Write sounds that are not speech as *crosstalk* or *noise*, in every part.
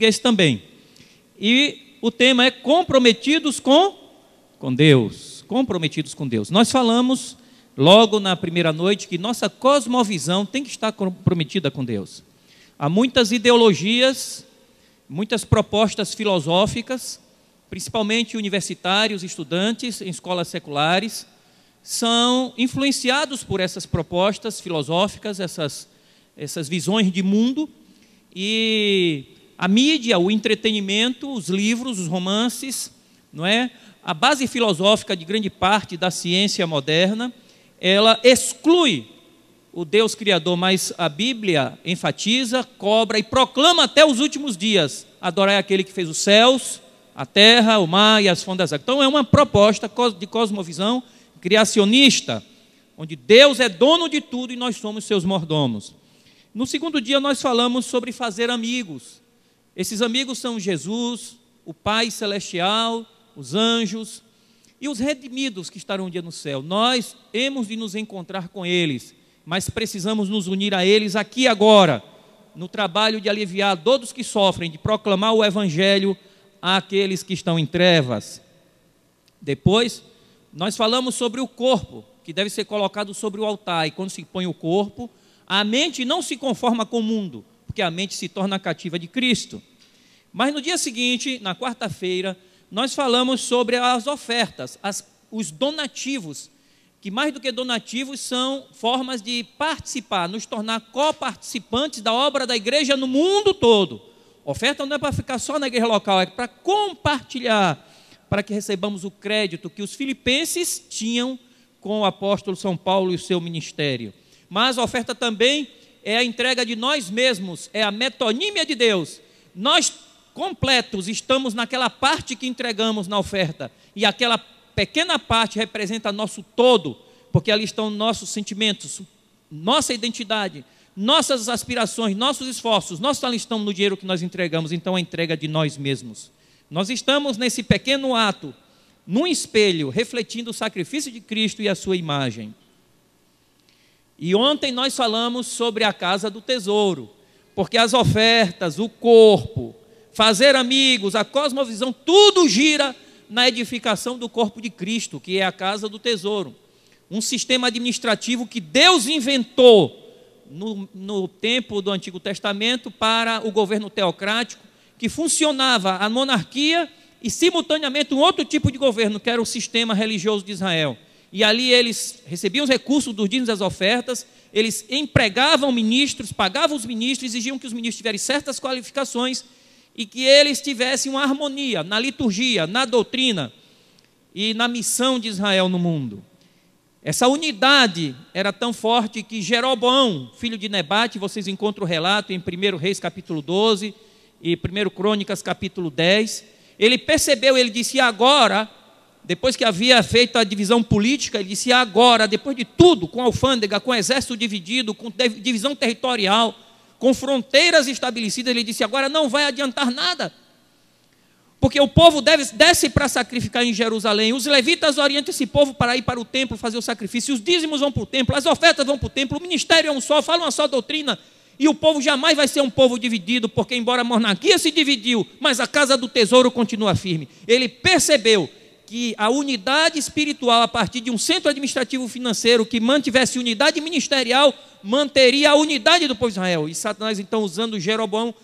português também. E o tema é comprometidos com com Deus, comprometidos com Deus. Nós falamos logo na primeira noite que nossa cosmovisão tem que estar comprometida com Deus. Há muitas ideologias, muitas propostas filosóficas, principalmente universitários, estudantes em escolas seculares, são influenciados por essas propostas filosóficas, essas, essas visões de mundo, e a mídia, o entretenimento, os livros, os romances, não é? A base filosófica de grande parte da ciência moderna, ela exclui o Deus criador, mas a Bíblia enfatiza, cobra e proclama até os últimos dias: adorar aquele que fez os céus, a terra, o mar e as fondas. Então é uma proposta de cosmovisão criacionista, onde Deus é dono de tudo e nós somos seus mordomos. No segundo dia nós falamos sobre fazer amigos, esses amigos são Jesus, o Pai Celestial, os anjos e os redimidos que estarão um dia no céu. Nós temos de nos encontrar com eles, mas precisamos nos unir a eles aqui agora, no trabalho de aliviar todos que sofrem, de proclamar o Evangelho àqueles que estão em trevas. Depois, nós falamos sobre o corpo, que deve ser colocado sobre o altar, e quando se põe o corpo, a mente não se conforma com o mundo, porque a mente se torna cativa de Cristo. Mas no dia seguinte, na quarta-feira, nós falamos sobre as ofertas, as, os donativos, que mais do que donativos são formas de participar, nos tornar coparticipantes da obra da igreja no mundo todo. Oferta não é para ficar só na igreja local, é para compartilhar, para que recebamos o crédito que os filipenses tinham com o apóstolo São Paulo e o seu ministério. Mas a oferta também é a entrega de nós mesmos, é a metonímia de Deus. Nós completos estamos naquela parte que entregamos na oferta, e aquela pequena parte representa nosso todo, porque ali estão nossos sentimentos, nossa identidade, nossas aspirações, nossos esforços, nós só estamos no dinheiro que nós entregamos, então a entrega de nós mesmos. Nós estamos nesse pequeno ato, num espelho, refletindo o sacrifício de Cristo e a sua imagem. E ontem nós falamos sobre a casa do tesouro, porque as ofertas, o corpo, fazer amigos, a cosmovisão, tudo gira na edificação do corpo de Cristo, que é a casa do tesouro. Um sistema administrativo que Deus inventou no, no tempo do Antigo Testamento para o governo teocrático, que funcionava a monarquia e simultaneamente um outro tipo de governo, que era o sistema religioso de Israel e ali eles recebiam os recursos dos dízimos das ofertas, eles empregavam ministros, pagavam os ministros, exigiam que os ministros tivessem certas qualificações e que eles tivessem uma harmonia na liturgia, na doutrina e na missão de Israel no mundo. Essa unidade era tão forte que Jeroboão, filho de Nebate, vocês encontram o relato em 1 Reis capítulo 12 e 1 Crônicas capítulo 10, ele percebeu, ele disse: "Agora depois que havia feito a divisão política, ele disse: agora, depois de tudo, com alfândega, com exército dividido, com divisão territorial, com fronteiras estabelecidas, ele disse: agora não vai adiantar nada. Porque o povo deve, desce para sacrificar em Jerusalém. Os levitas orientam esse povo para ir para o templo fazer o sacrifício. Os dízimos vão para o templo, as ofertas vão para o templo, o ministério é um só, fala uma só doutrina. E o povo jamais vai ser um povo dividido, porque embora a monarquia se dividiu, mas a casa do tesouro continua firme. Ele percebeu que a unidade espiritual, a partir de um centro administrativo financeiro que mantivesse unidade ministerial, manteria a unidade do povo de Israel. E Satanás, então, usando Jeroboão,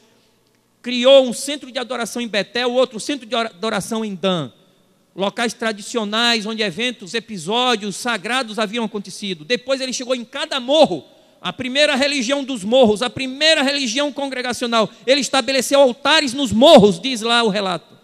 criou um centro de adoração em Betel, outro centro de adoração em Dan. Locais tradicionais onde eventos, episódios sagrados haviam acontecido. Depois ele chegou em cada morro, a primeira religião dos morros, a primeira religião congregacional. Ele estabeleceu altares nos morros, diz lá o relato.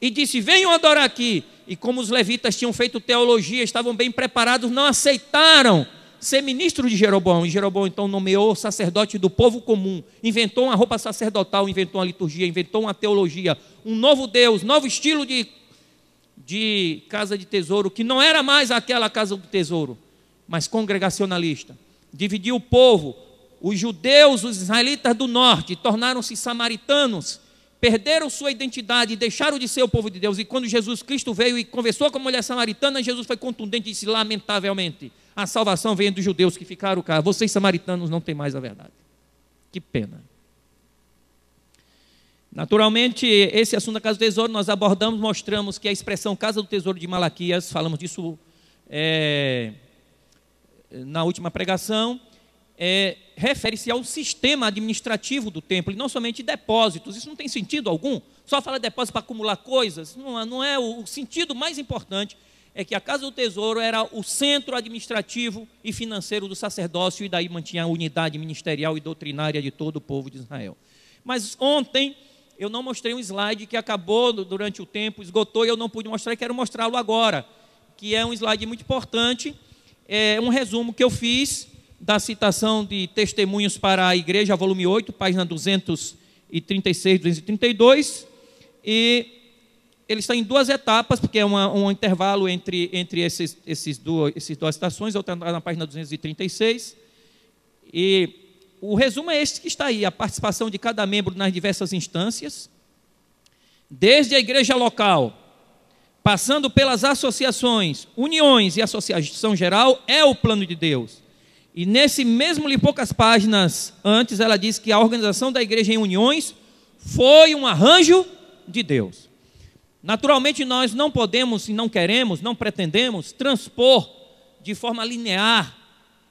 E disse: Venham adorar aqui e como os levitas tinham feito teologia, estavam bem preparados, não aceitaram ser ministro de Jeroboão. E Jeroboão então nomeou sacerdote do povo comum, inventou uma roupa sacerdotal, inventou uma liturgia, inventou uma teologia, um novo Deus, novo estilo de, de casa de tesouro, que não era mais aquela casa do tesouro, mas congregacionalista. Dividiu o povo, os judeus, os israelitas do norte, tornaram-se samaritanos perderam sua identidade, deixaram de ser o povo de Deus. E quando Jesus Cristo veio e conversou com a mulher samaritana, Jesus foi contundente e disse: Lamentavelmente, a salvação vem dos judeus que ficaram cá. Vocês samaritanos não têm mais a verdade. Que pena. Naturalmente, esse assunto da casa do tesouro nós abordamos, mostramos que a expressão casa do tesouro de Malaquias, falamos disso é, na última pregação, é, refere-se ao sistema administrativo do templo, e não somente depósitos. Isso não tem sentido algum. Só falar depósito para acumular coisas não, não é o, o sentido mais importante. É que a casa do tesouro era o centro administrativo e financeiro do sacerdócio, e daí mantinha a unidade ministerial e doutrinária de todo o povo de Israel. Mas ontem eu não mostrei um slide que acabou durante o tempo, esgotou e eu não pude mostrar, e quero mostrá-lo agora, que é um slide muito importante, é um resumo que eu fiz da citação de Testemunhos para a Igreja, volume 8, página 236, 232, e ele está em duas etapas, porque é uma, um intervalo entre, entre esses, esses, duas, esses duas citações, outra na página 236, e o resumo é este que está aí, a participação de cada membro nas diversas instâncias, desde a igreja local, passando pelas associações, uniões e associação geral, é o plano de Deus. E nesse mesmo livro, poucas páginas antes, ela diz que a organização da igreja em uniões foi um arranjo de Deus. Naturalmente, nós não podemos e não queremos, não pretendemos transpor de forma linear,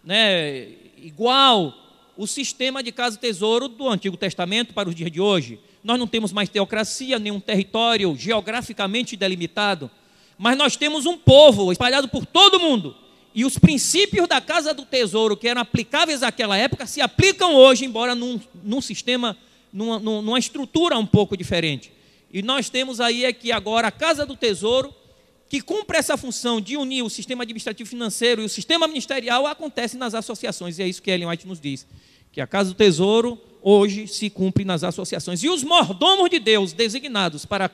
né, igual o sistema de casa tesouro do Antigo Testamento para os dias de hoje. Nós não temos mais teocracia, nenhum território geograficamente delimitado, mas nós temos um povo espalhado por todo o mundo e os princípios da casa do tesouro, que eram aplicáveis àquela época, se aplicam hoje, embora num, num sistema, numa, numa estrutura um pouco diferente. E nós temos aí aqui é agora a casa do tesouro, que cumpre essa função de unir o sistema administrativo financeiro e o sistema ministerial, acontece nas associações. E é isso que Ellen White nos diz: que a casa do tesouro hoje se cumpre nas associações. E os mordomos de Deus designados para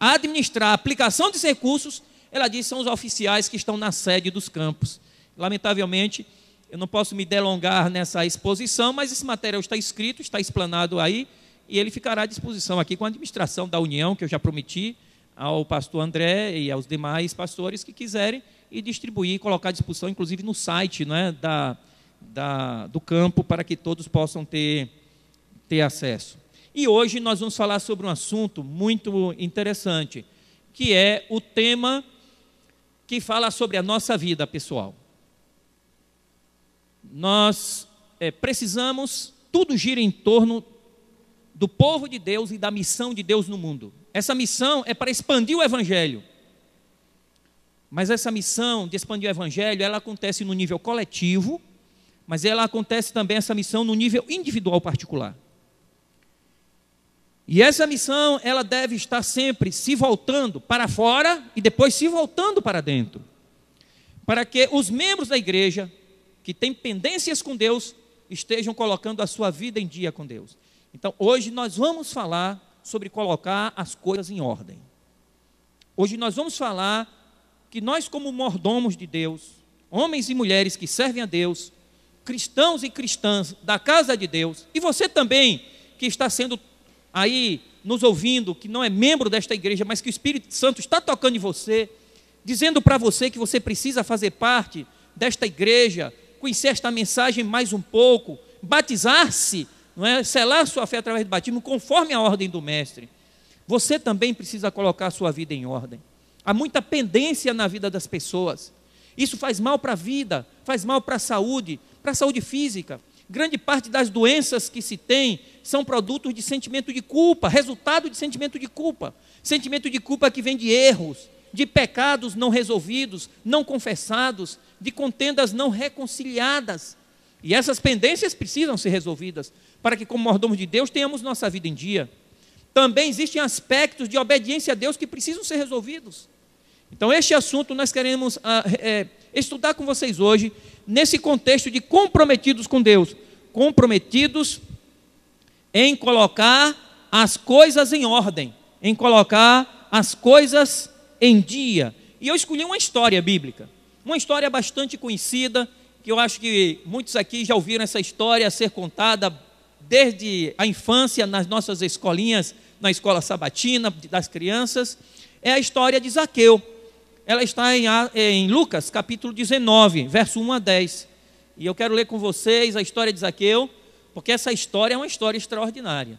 administrar a aplicação dos recursos ela diz: são os oficiais que estão na sede dos campos. Lamentavelmente, eu não posso me delongar nessa exposição, mas esse material está escrito, está explanado aí, e ele ficará à disposição aqui com a administração da União, que eu já prometi ao pastor André e aos demais pastores que quiserem, e distribuir, colocar à disposição, inclusive no site né, da, da, do campo, para que todos possam ter, ter acesso. E hoje nós vamos falar sobre um assunto muito interessante, que é o tema que fala sobre a nossa vida pessoal. Nós é, precisamos, tudo gira em torno do povo de Deus e da missão de Deus no mundo. Essa missão é para expandir o Evangelho. Mas essa missão de expandir o Evangelho, ela acontece no nível coletivo, mas ela acontece também, essa missão, no nível individual particular. E essa missão, ela deve estar sempre se voltando para fora e depois se voltando para dentro. Para que os membros da igreja que têm pendências com Deus estejam colocando a sua vida em dia com Deus. Então, hoje nós vamos falar sobre colocar as coisas em ordem. Hoje nós vamos falar que nós, como mordomos de Deus, homens e mulheres que servem a Deus, cristãos e cristãs da casa de Deus, e você também que está sendo aí nos ouvindo, que não é membro desta igreja, mas que o Espírito Santo está tocando em você, dizendo para você que você precisa fazer parte desta igreja, conhecer esta mensagem mais um pouco, batizar-se, é? selar sua fé através do batismo, conforme a ordem do Mestre. Você também precisa colocar a sua vida em ordem. Há muita pendência na vida das pessoas. Isso faz mal para a vida, faz mal para a saúde, para a saúde física. Grande parte das doenças que se tem são produtos de sentimento de culpa, resultado de sentimento de culpa. Sentimento de culpa que vem de erros, de pecados não resolvidos, não confessados, de contendas não reconciliadas. E essas pendências precisam ser resolvidas para que, como mordomos de Deus, tenhamos nossa vida em dia. Também existem aspectos de obediência a Deus que precisam ser resolvidos. Então, este assunto nós queremos ah, é, estudar com vocês hoje, nesse contexto de comprometidos com Deus, comprometidos em colocar as coisas em ordem, em colocar as coisas em dia. E eu escolhi uma história bíblica, uma história bastante conhecida, que eu acho que muitos aqui já ouviram essa história ser contada desde a infância nas nossas escolinhas, na escola sabatina das crianças, é a história de Zaqueu. Ela está em, Lucas, capítulo 19, verso 1 a 10. E eu quero ler com vocês a história de Zaqueu, porque essa história é uma história extraordinária.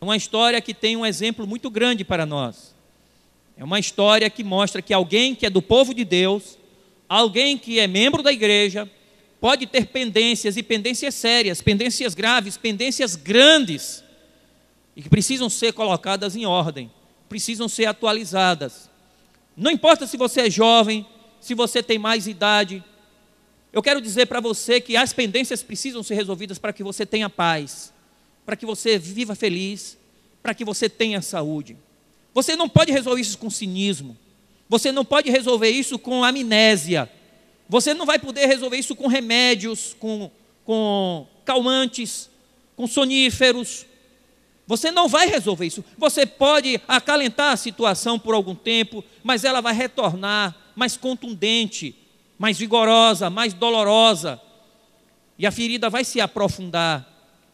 É uma história que tem um exemplo muito grande para nós. É uma história que mostra que alguém que é do povo de Deus, alguém que é membro da igreja, pode ter pendências e pendências sérias, pendências graves, pendências grandes e que precisam ser colocadas em ordem, precisam ser atualizadas. Não importa se você é jovem, se você tem mais idade, eu quero dizer para você que as pendências precisam ser resolvidas para que você tenha paz, para que você viva feliz, para que você tenha saúde. Você não pode resolver isso com cinismo. Você não pode resolver isso com amnésia. Você não vai poder resolver isso com remédios, com, com calmantes, com soníferos. Você não vai resolver isso. Você pode acalentar a situação por algum tempo, mas ela vai retornar mais contundente, mais vigorosa, mais dolorosa. E a ferida vai se aprofundar.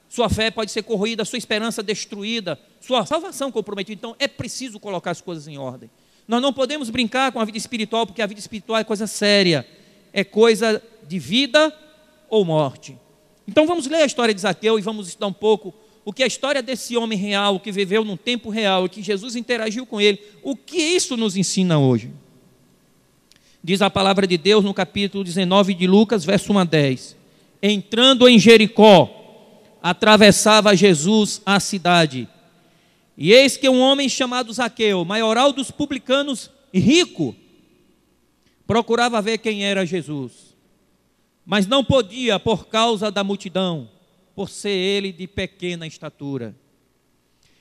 Sua fé pode ser corroída, sua esperança destruída, sua salvação comprometida. Então é preciso colocar as coisas em ordem. Nós não podemos brincar com a vida espiritual, porque a vida espiritual é coisa séria, é coisa de vida ou morte. Então vamos ler a história de Zaqueu e vamos estudar um pouco o que é a história desse homem real, que viveu num tempo real, que Jesus interagiu com ele, o que isso nos ensina hoje. Diz a palavra de Deus no capítulo 19 de Lucas, verso 1 a 10. Entrando em Jericó, atravessava Jesus a cidade. E eis que um homem chamado Zaqueu, maioral dos publicanos, e rico, procurava ver quem era Jesus. Mas não podia por causa da multidão, por ser ele de pequena estatura.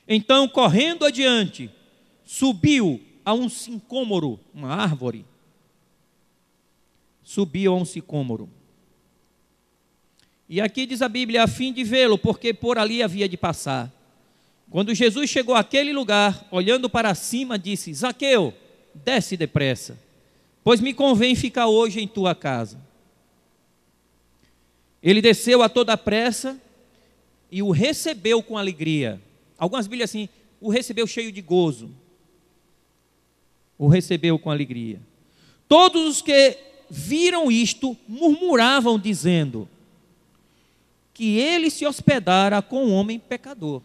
Então, correndo adiante, subiu a um sincômoro, uma árvore, subiu a um sicômoro. E aqui diz a Bíblia, a fim de vê-lo, porque por ali havia de passar. Quando Jesus chegou àquele lugar, olhando para cima, disse: Zaqueu, desce depressa, pois me convém ficar hoje em tua casa. Ele desceu a toda pressa e o recebeu com alegria. Algumas Bíblias assim, o recebeu cheio de gozo. O recebeu com alegria. Todos os que viram isto, murmuravam, dizendo que ele se hospedara com um homem pecador.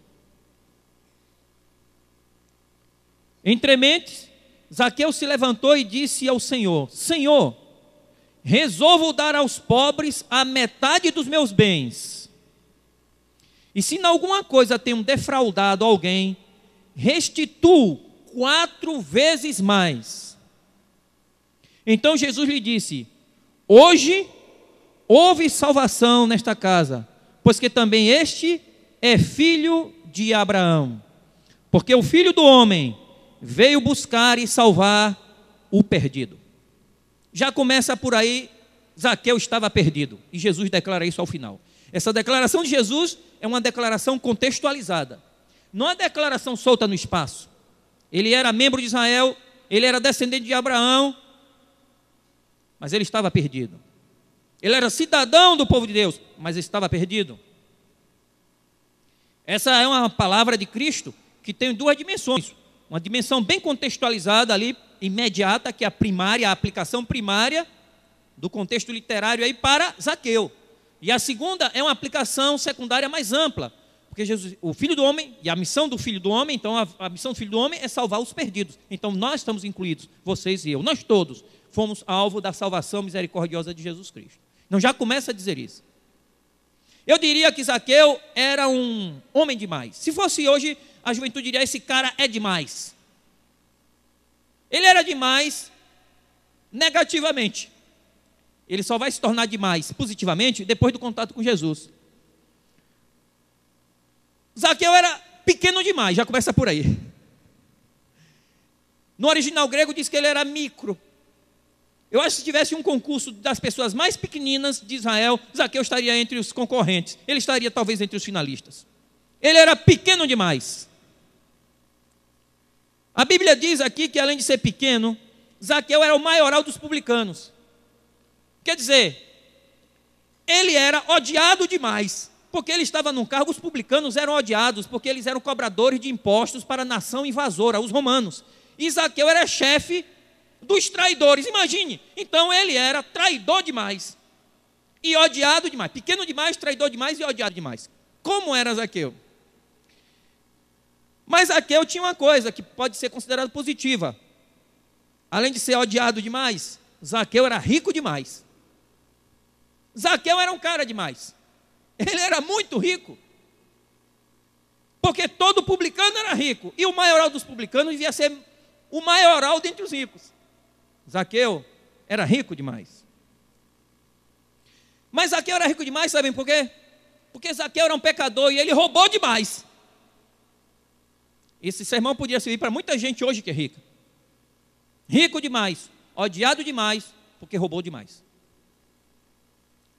Entre mentes, Zaqueu se levantou e disse ao Senhor: Senhor, resolvo dar aos pobres a metade dos meus bens. E se em alguma coisa tenho defraudado alguém, restituo quatro vezes mais. Então Jesus lhe disse: Hoje houve salvação nesta casa, pois que também este é filho de Abraão. Porque o filho do homem veio buscar e salvar o perdido. Já começa por aí, Zaqueu estava perdido, e Jesus declara isso ao final. Essa declaração de Jesus é uma declaração contextualizada. Não é declaração solta no espaço. Ele era membro de Israel, ele era descendente de Abraão, mas ele estava perdido. Ele era cidadão do povo de Deus, mas estava perdido. Essa é uma palavra de Cristo que tem duas dimensões. Uma dimensão bem contextualizada ali, imediata, que é a primária, a aplicação primária do contexto literário aí para Zaqueu. E a segunda é uma aplicação secundária mais ampla, porque Jesus, o Filho do Homem e a missão do Filho do Homem, então a, a missão do Filho do Homem é salvar os perdidos. Então nós estamos incluídos, vocês e eu, nós todos fomos alvo da salvação misericordiosa de Jesus Cristo. Então já começa a dizer isso. Eu diria que Zaqueu era um homem demais. Se fosse hoje, a juventude diria: esse cara é demais. Ele era demais negativamente. Ele só vai se tornar demais positivamente depois do contato com Jesus. Zaqueu era pequeno demais, já começa por aí. No original grego diz que ele era micro, eu acho que se tivesse um concurso das pessoas mais pequeninas de Israel, Zaqueu estaria entre os concorrentes. Ele estaria talvez entre os finalistas. Ele era pequeno demais. A Bíblia diz aqui que além de ser pequeno, Zaqueu era o maioral dos publicanos. Quer dizer, ele era odiado demais, porque ele estava num cargo, os publicanos eram odiados, porque eles eram cobradores de impostos para a nação invasora, os romanos. E Zaqueu era chefe dos traidores. Imagine, então ele era traidor demais e odiado demais, pequeno demais, traidor demais e odiado demais. Como era Zaqueu? Mas Zaqueu tinha uma coisa que pode ser considerada positiva. Além de ser odiado demais, Zaqueu era rico demais. Zaqueu era um cara demais. Ele era muito rico. Porque todo publicano era rico. E o maioral dos publicanos devia ser o maioral dentre os ricos. Zaqueu era rico demais. Mas Zaqueu era rico demais, sabem por quê? Porque Zaqueu era um pecador e ele roubou demais. Esse sermão podia servir para muita gente hoje que é rica. Rico demais, odiado demais, porque roubou demais.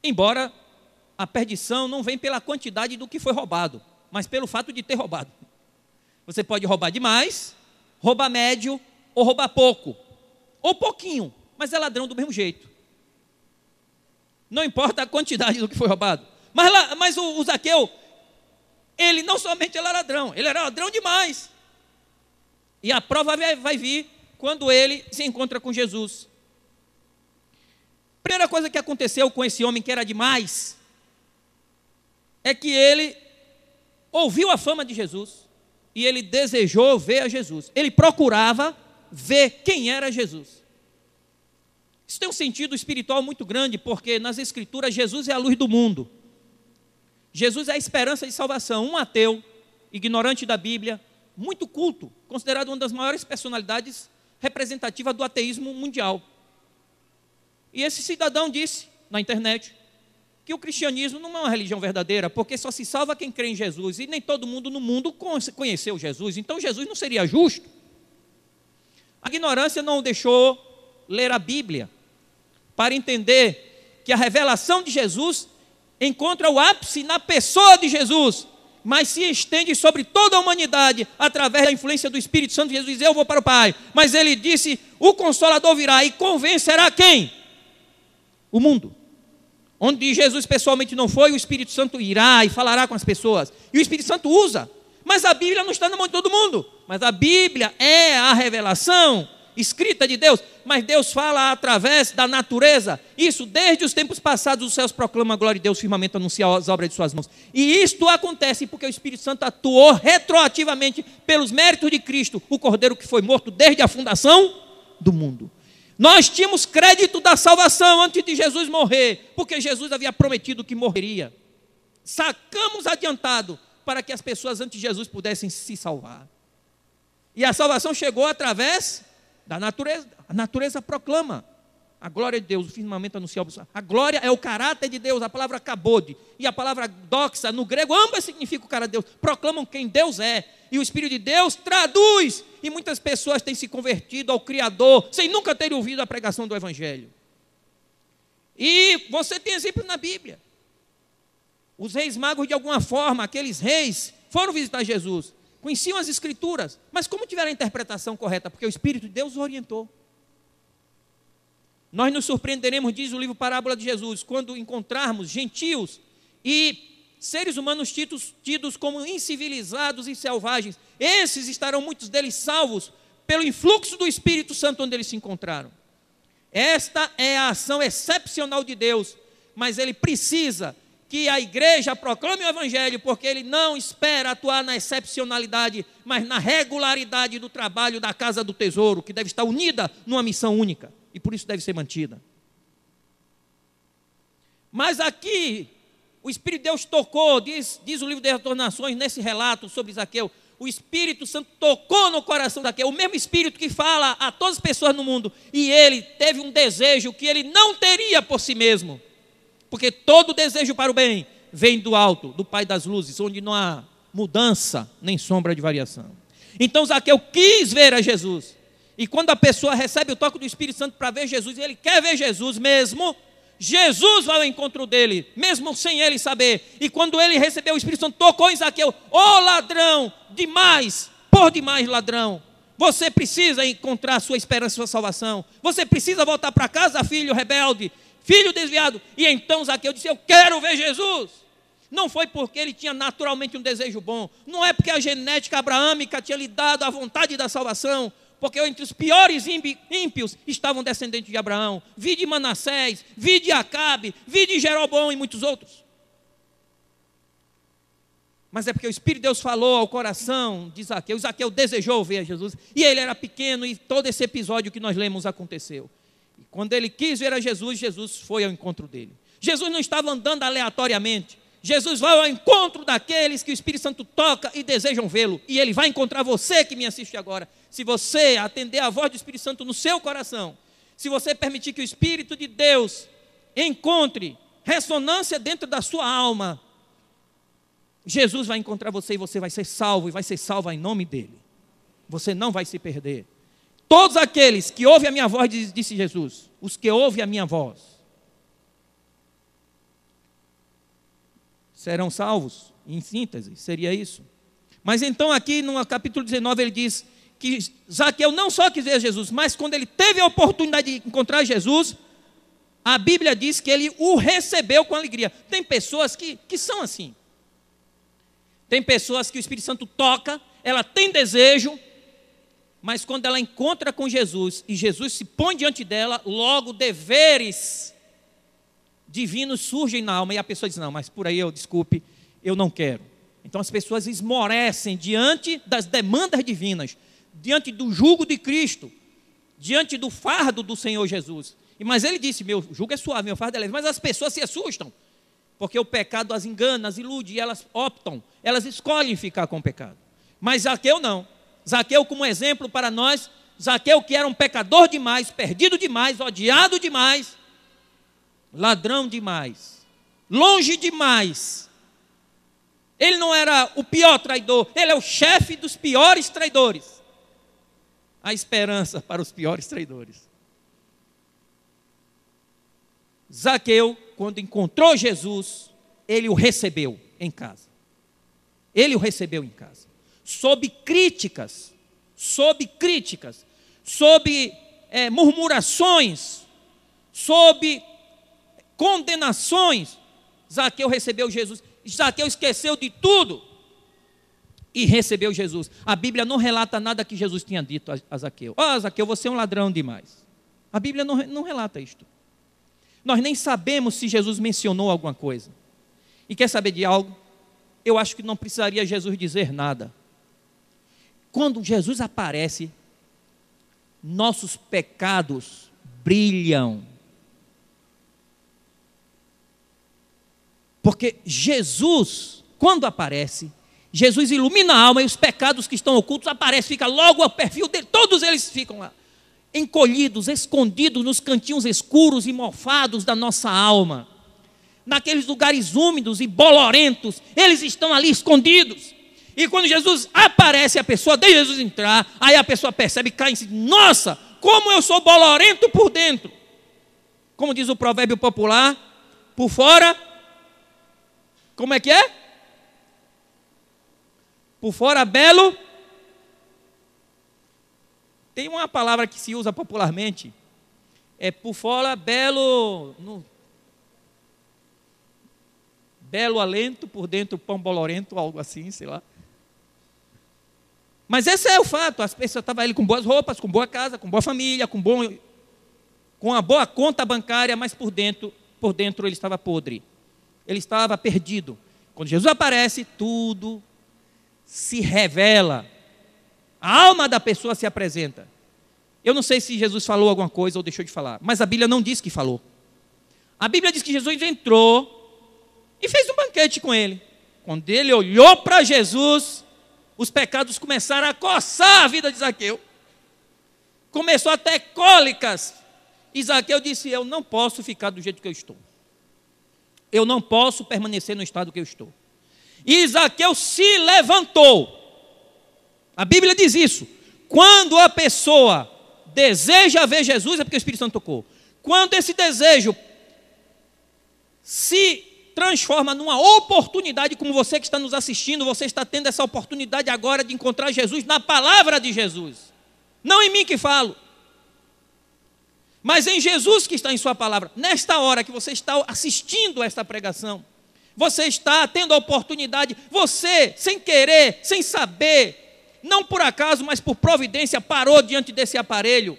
Embora a perdição não vem pela quantidade do que foi roubado, mas pelo fato de ter roubado. Você pode roubar demais, roubar médio ou roubar pouco ou pouquinho, mas é ladrão do mesmo jeito. Não importa a quantidade do que foi roubado. Mas, mas o, o Zaqueu, ele não somente era ladrão, ele era ladrão demais. E a prova vai, vai vir quando ele se encontra com Jesus. Primeira coisa que aconteceu com esse homem que era demais é que ele ouviu a fama de Jesus e ele desejou ver a Jesus. Ele procurava ver quem era Jesus. Isso tem um sentido espiritual muito grande, porque nas Escrituras Jesus é a luz do mundo. Jesus é a esperança de salvação. Um ateu, ignorante da Bíblia, muito culto, considerado uma das maiores personalidades representativas do ateísmo mundial. E esse cidadão disse na internet que o cristianismo não é uma religião verdadeira, porque só se salva quem crê em Jesus, e nem todo mundo no mundo conheceu Jesus, então Jesus não seria justo a ignorância não o deixou ler a Bíblia para entender que a revelação de Jesus encontra o ápice na pessoa de Jesus, mas se estende sobre toda a humanidade através da influência do Espírito Santo. Jesus diz: Eu vou para o Pai. Mas ele disse: O Consolador virá e convencerá quem? O mundo. Onde Jesus pessoalmente não foi, o Espírito Santo irá e falará com as pessoas. E o Espírito Santo usa mas a Bíblia não está na mão de todo mundo. Mas a Bíblia é a revelação escrita de Deus. Mas Deus fala através da natureza. Isso desde os tempos passados, os céus proclamam a glória de Deus, o firmamento anuncia as obras de suas mãos. E isto acontece porque o Espírito Santo atuou retroativamente pelos méritos de Cristo, o Cordeiro que foi morto desde a fundação do mundo. Nós tínhamos crédito da salvação antes de Jesus morrer, porque Jesus havia prometido que morreria. Sacamos adiantado para que as pessoas antes de Jesus pudessem se salvar. E a salvação chegou através da natureza. A natureza proclama. A glória de Deus, o firmamento anuncia. A glória é o caráter de Deus, a palavra cabode. E a palavra doxa, no grego, ambas significam o cara de Deus. Proclamam quem Deus é. E o Espírito de Deus traduz. E muitas pessoas têm se convertido ao Criador, sem nunca terem ouvido a pregação do Evangelho. E você tem exemplo na Bíblia. Os reis magos, de alguma forma, aqueles reis, foram visitar Jesus, conheciam as Escrituras, mas como tiveram a interpretação correta? Porque o Espírito de Deus os orientou. Nós nos surpreenderemos, diz o livro Parábola de Jesus, quando encontrarmos gentios e seres humanos tidos, tidos como incivilizados e selvagens. Esses estarão muitos deles salvos pelo influxo do Espírito Santo onde eles se encontraram. Esta é a ação excepcional de Deus, mas ele precisa que a igreja proclame o evangelho, porque ele não espera atuar na excepcionalidade, mas na regularidade do trabalho da casa do tesouro, que deve estar unida numa missão única e por isso deve ser mantida. Mas aqui o Espírito de Deus tocou, diz, diz o livro de Retornações nesse relato sobre Zaqueu, o Espírito Santo tocou no coração daquele, o mesmo Espírito que fala a todas as pessoas no mundo, e ele teve um desejo que ele não teria por si mesmo porque todo desejo para o bem vem do alto, do Pai das luzes, onde não há mudança nem sombra de variação. Então Zaqueu quis ver a Jesus. E quando a pessoa recebe o toque do Espírito Santo para ver Jesus, ele quer ver Jesus mesmo. Jesus vai ao encontro dele, mesmo sem ele saber. E quando ele recebeu o Espírito Santo, tocou em Zaqueu: Ô oh, ladrão, demais, por demais ladrão. Você precisa encontrar sua esperança, sua salvação. Você precisa voltar para casa, filho rebelde filho desviado. E então Zaqueu disse: Eu quero ver Jesus. Não foi porque ele tinha naturalmente um desejo bom, não é porque a genética abraâmica tinha lhe dado a vontade da salvação, porque entre os piores ímpios estavam descendentes de Abraão, vi de Manassés, vi de Acabe, vi de Jeroboão e muitos outros. Mas é porque o Espírito de Deus falou ao coração de Zaqueu. Zaqueu desejou ver Jesus. E ele era pequeno e todo esse episódio que nós lemos aconteceu. E quando ele quis ver a Jesus, Jesus foi ao encontro dele. Jesus não estava andando aleatoriamente. Jesus vai ao encontro daqueles que o Espírito Santo toca e desejam vê-lo. E ele vai encontrar você que me assiste agora. Se você atender à voz do Espírito Santo no seu coração, se você permitir que o Espírito de Deus encontre ressonância dentro da sua alma, Jesus vai encontrar você e você vai ser salvo e vai ser salva em nome dele. Você não vai se perder. Todos aqueles que ouvem a minha voz, disse Jesus, os que ouvem a minha voz, serão salvos, em síntese, seria isso. Mas então, aqui no capítulo 19, ele diz que Zaqueu não só quis ver Jesus, mas quando ele teve a oportunidade de encontrar Jesus, a Bíblia diz que ele o recebeu com alegria. Tem pessoas que, que são assim. Tem pessoas que o Espírito Santo toca, ela tem desejo, mas quando ela encontra com Jesus e Jesus se põe diante dela, logo deveres divinos surgem na alma e a pessoa diz: Não, mas por aí eu desculpe, eu não quero. Então as pessoas esmorecem diante das demandas divinas, diante do jugo de Cristo, diante do fardo do Senhor Jesus. Mas ele disse: Meu jugo é suave, meu fardo é leve. Mas as pessoas se assustam, porque o pecado as engana, as ilude, e elas optam, elas escolhem ficar com o pecado. Mas Zaqueu não. Zaqueu como exemplo para nós, Zaqueu que era um pecador demais, perdido demais, odiado demais, ladrão demais, longe demais. Ele não era o pior traidor, ele é o chefe dos piores traidores. A esperança para os piores traidores. Zaqueu, quando encontrou Jesus, ele o recebeu em casa. Ele o recebeu em casa sob críticas, sob críticas, sob é, murmurações, sob condenações. Zaqueu recebeu Jesus. Zaqueu esqueceu de tudo e recebeu Jesus. A Bíblia não relata nada que Jesus tinha dito a, Zaqueu. Ah, oh, Zaqueu, você é um ladrão demais. A Bíblia não, não relata isto. Nós nem sabemos se Jesus mencionou alguma coisa. E quer saber de algo? Eu acho que não precisaria Jesus dizer nada. Quando Jesus aparece, nossos pecados brilham. Porque Jesus, quando aparece, Jesus ilumina a alma e os pecados que estão ocultos aparecem, fica logo ao perfil dele, todos eles ficam lá, encolhidos, escondidos nos cantinhos escuros e mofados da nossa alma, naqueles lugares úmidos e bolorentos, eles estão ali escondidos. E quando Jesus aparece, a pessoa deixa Jesus entrar, aí a pessoa percebe, cai em si, nossa, como eu sou bolorento por dentro. Como diz o provérbio popular, por fora, como é que é? Por fora belo. Tem uma palavra que se usa popularmente, é por fora belo, no, belo alento, por dentro pão bolorento, algo assim, sei lá. Mas esse é o fato. As pessoas estavam ele com boas roupas, com boa casa, com boa família, com bom, com uma boa conta bancária, mas por dentro, por dentro ele estava podre. Ele estava perdido. Quando Jesus aparece, tudo se revela. A alma da pessoa se apresenta. Eu não sei se Jesus falou alguma coisa ou deixou de falar, mas a Bíblia não diz que falou. A Bíblia diz que Jesus entrou e fez um banquete com ele. Quando ele olhou para Jesus, os pecados começaram a coçar a vida de Zaqueu. Começou até cólicas. E Zaqueu disse: Eu não posso ficar do jeito que eu estou. Eu não posso permanecer no estado que eu estou. E Zaqueu se levantou. A Bíblia diz isso. Quando a pessoa deseja ver Jesus, é porque o Espírito Santo tocou. Quando esse desejo se transforma numa oportunidade, como você que está nos assistindo, você está tendo essa oportunidade agora de encontrar Jesus na palavra de Jesus. Não em mim que falo, mas em Jesus que está em Sua palavra. Nesta hora que você está assistindo a esta pregação, você está tendo a oportunidade, você, sem querer, sem saber, não por acaso, mas por providência, parou diante desse aparelho,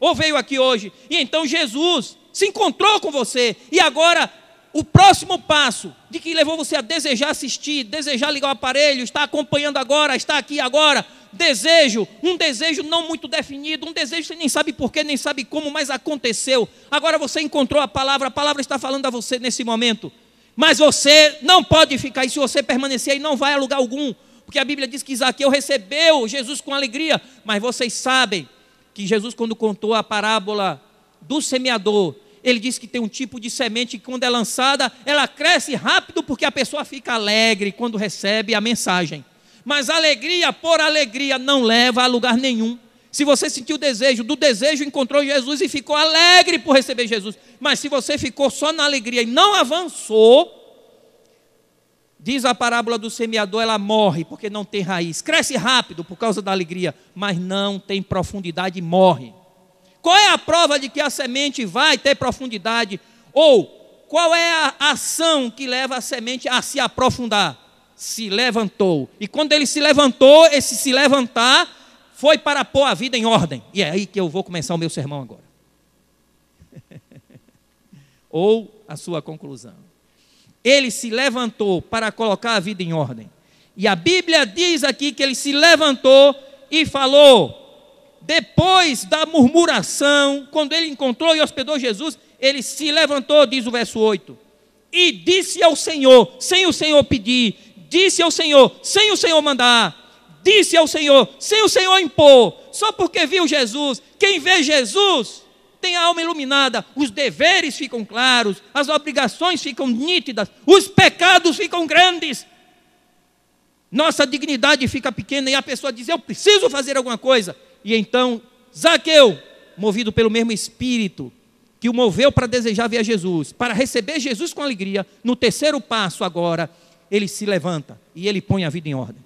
ou veio aqui hoje, e então Jesus se encontrou com você, e agora o próximo passo de que levou você a desejar assistir, desejar ligar o aparelho, está acompanhando agora, está aqui agora, desejo, um desejo não muito definido, um desejo que você nem sabe porquê, nem sabe como, mas aconteceu. Agora você encontrou a palavra, a palavra está falando a você nesse momento. Mas você não pode ficar, e se você permanecer aí, não vai a lugar algum, porque a Bíblia diz que Isaqueu recebeu Jesus com alegria, mas vocês sabem que Jesus, quando contou a parábola do semeador, ele diz que tem um tipo de semente que, quando é lançada, ela cresce rápido porque a pessoa fica alegre quando recebe a mensagem. Mas alegria por alegria não leva a lugar nenhum. Se você sentiu desejo, do desejo encontrou Jesus e ficou alegre por receber Jesus. Mas se você ficou só na alegria e não avançou, diz a parábola do semeador, ela morre porque não tem raiz. Cresce rápido por causa da alegria, mas não tem profundidade e morre. Qual é a prova de que a semente vai ter profundidade? Ou qual é a ação que leva a semente a se aprofundar? Se levantou. E quando ele se levantou, esse se levantar foi para pôr a vida em ordem. E é aí que eu vou começar o meu sermão agora. *laughs* Ou a sua conclusão. Ele se levantou para colocar a vida em ordem. E a Bíblia diz aqui que ele se levantou e falou: depois da murmuração, quando ele encontrou e hospedou Jesus, ele se levantou, diz o verso 8, e disse ao Senhor, sem o Senhor pedir, disse ao Senhor, sem o Senhor mandar, disse ao Senhor, sem o Senhor impor, só porque viu Jesus. Quem vê Jesus tem a alma iluminada, os deveres ficam claros, as obrigações ficam nítidas, os pecados ficam grandes. Nossa dignidade fica pequena e a pessoa diz: Eu preciso fazer alguma coisa. E então, Zaqueu, movido pelo mesmo espírito que o moveu para desejar ver Jesus, para receber Jesus com alegria, no terceiro passo agora, ele se levanta e ele põe a vida em ordem.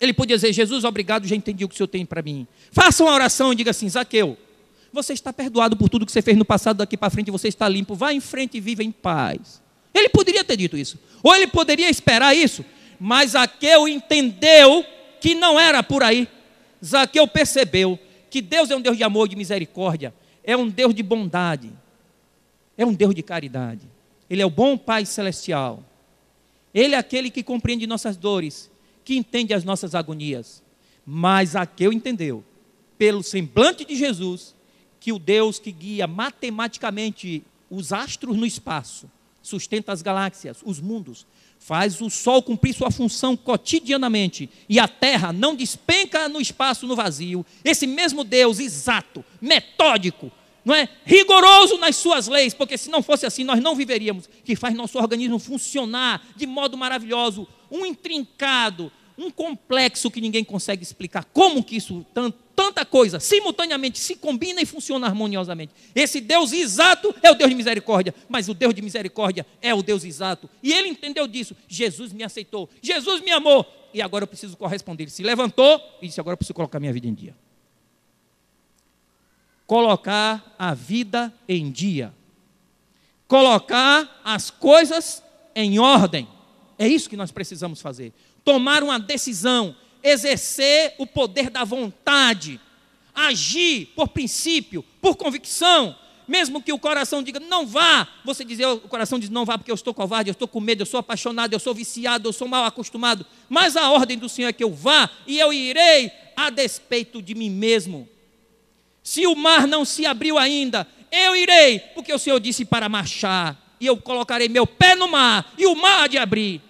Ele podia dizer: Jesus, obrigado, já entendi o que o Senhor tem para mim. Faça uma oração e diga assim: Zaqueu, você está perdoado por tudo que você fez no passado, daqui para frente você está limpo, vá em frente e viva em paz. Ele poderia ter dito isso, ou ele poderia esperar isso, mas Zaqueu entendeu que não era por aí, Zaqueu percebeu que Deus é um Deus de amor, de misericórdia, é um Deus de bondade, é um Deus de caridade. Ele é o bom Pai celestial. Ele é aquele que compreende nossas dores, que entende as nossas agonias. Mas Zaqueu entendeu, pelo semblante de Jesus, que o Deus que guia matematicamente os astros no espaço, sustenta as galáxias, os mundos, faz o sol cumprir sua função cotidianamente e a terra não despenca no espaço, no vazio. Esse mesmo Deus exato, metódico, não é? Rigoroso nas suas leis, porque se não fosse assim nós não viveríamos, que faz nosso organismo funcionar de modo maravilhoso, um intrincado, um complexo que ninguém consegue explicar. Como que isso tanto tanta coisa simultaneamente se combina e funciona harmoniosamente. Esse Deus exato é o Deus de misericórdia, mas o Deus de misericórdia é o Deus exato. E ele entendeu disso. Jesus me aceitou, Jesus me amou, e agora eu preciso corresponder. Ele se levantou e disse: Agora eu preciso colocar minha vida em dia. Colocar a vida em dia. Colocar as coisas em ordem. É isso que nós precisamos fazer. Tomar uma decisão exercer o poder da vontade, agir por princípio, por convicção, mesmo que o coração diga não vá, você dizer, o coração diz não vá porque eu estou covarde, eu estou com medo, eu sou apaixonado, eu sou viciado, eu sou mal acostumado, mas a ordem do Senhor é que eu vá e eu irei a despeito de mim mesmo. Se o mar não se abriu ainda, eu irei, porque o Senhor disse para marchar, e eu colocarei meu pé no mar, e o mar há de abrir.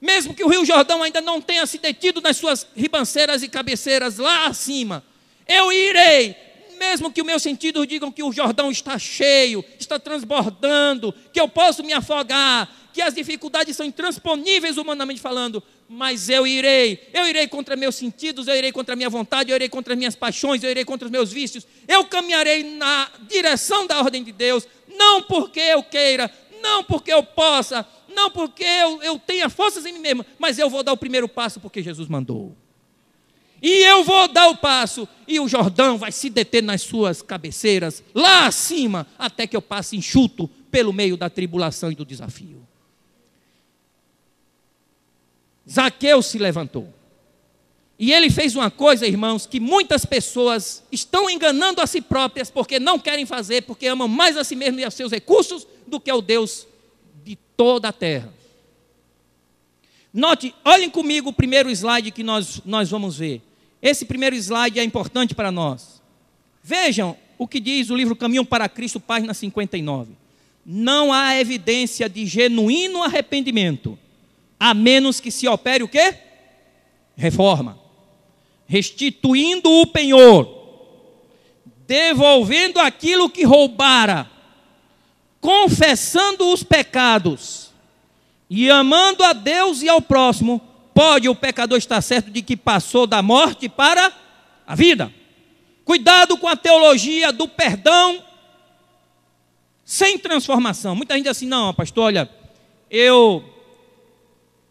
Mesmo que o Rio Jordão ainda não tenha se detido nas suas ribanceiras e cabeceiras lá acima, eu irei, mesmo que os meus sentidos digam que o Jordão está cheio, está transbordando, que eu posso me afogar, que as dificuldades são intransponíveis humanamente falando, mas eu irei, eu irei contra meus sentidos, eu irei contra a minha vontade, eu irei contra as minhas paixões, eu irei contra os meus vícios, eu caminharei na direção da ordem de Deus, não porque eu queira, não porque eu possa, não porque eu, eu forças em mim mesmo, mas eu vou dar o primeiro passo porque Jesus mandou. E eu vou dar o passo, e o Jordão vai se deter nas suas cabeceiras, lá acima, até que eu passe enxuto pelo meio da tribulação e do desafio. Zaqueu se levantou. E ele fez uma coisa, irmãos, que muitas pessoas estão enganando a si próprias porque não querem fazer, porque amam mais a si mesmo e aos seus recursos do que ao Deus toda a terra. Note, olhem comigo o primeiro slide que nós, nós vamos ver. Esse primeiro slide é importante para nós. Vejam o que diz o livro Caminho para Cristo, página 59. Não há evidência de genuíno arrependimento, a menos que se opere o quê? Reforma. Restituindo o penhor, devolvendo aquilo que roubara confessando os pecados e amando a Deus e ao próximo, pode o pecador estar certo de que passou da morte para a vida. Cuidado com a teologia do perdão sem transformação. Muita gente diz assim: não, pastor, olha, eu